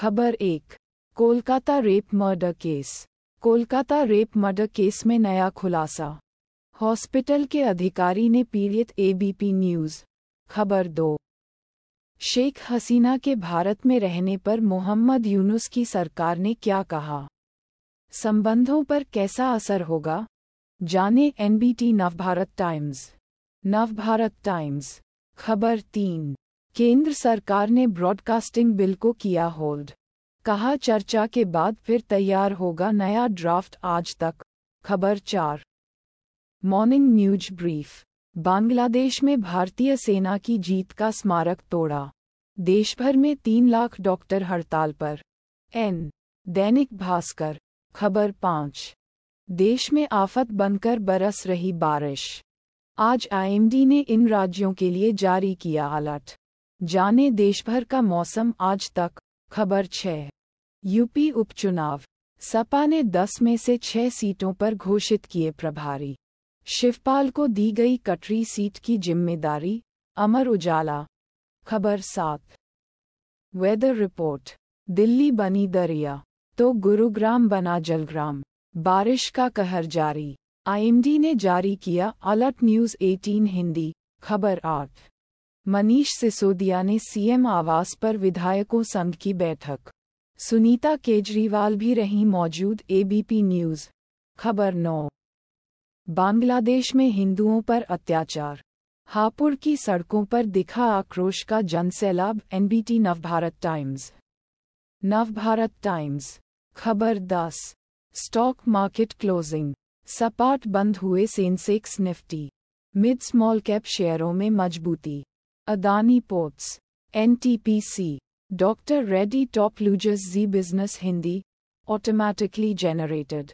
खबर एक Kolkata rape murder case Kolkata rape murder case में नया खुलासा हॉस्पिटल के अधिकारी ने पीड़ित एबीपी न्यूज़ खबर दो शेख हसीना के भारत में रहने पर मोहम्मद यूनुस की सरकार ने क्या कहा संबंधों पर कैसा असर होगा जाने NBT Navbharat Times Navbharat Times खबर तीन केंद्र सरकार ने ब्रॉडकास्टिंग बिल को किया होल्ड कहा चर्चा के बाद फिर तैयार होगा नया ड्राफ्ट आज तक खबर चार मॉर्निंग न्यूज ब्रीफ बांग्लादेश में भारतीय सेना की जीत का स्मारक तोड़ा देशभर में तीन लाख डॉक्टर हड़ताल पर एन दैनिक भास्कर खबर पाँच देश में आफत बनकर बरस रही बारिश आज आईएमडी ने इन राज्यों के लिए जारी किया अलर्ट जाने देशभर का मौसम आज तक खबर छः यूपी उपचुनाव सपा ने दस में से छह सीटों पर घोषित किए प्रभारी शिवपाल को दी गई कटरी सीट की जिम्मेदारी अमर उजाला खबर सात वेदर रिपोर्ट दिल्ली बनी दरिया तो गुरुग्राम बना जलग्राम बारिश का कहर जारी आईएमडी ने जारी किया अलर्ट न्यूज़ 18 हिंदी खबर आठ मनीष सिसोदिया ने सीएम आवास पर विधायकों संघ की बैठक सुनीता केजरीवाल भी रही मौजूद एबीपी न्यूज खबर नौ बांग्लादेश में हिंदुओं पर अत्याचार हापुड़ की सड़कों पर दिखा आक्रोश का जनसैलाब NBT Navbharat Times Navbharat Times खबर दस स्टॉक मार्केट क्लोजिंग सपाट बंद हुए Sensex Nifty mid small cap शेयरों में मजबूती Adani Ports, NTPC, Dr. Reddy Top Lujas Z Business Hindi, automatically generated.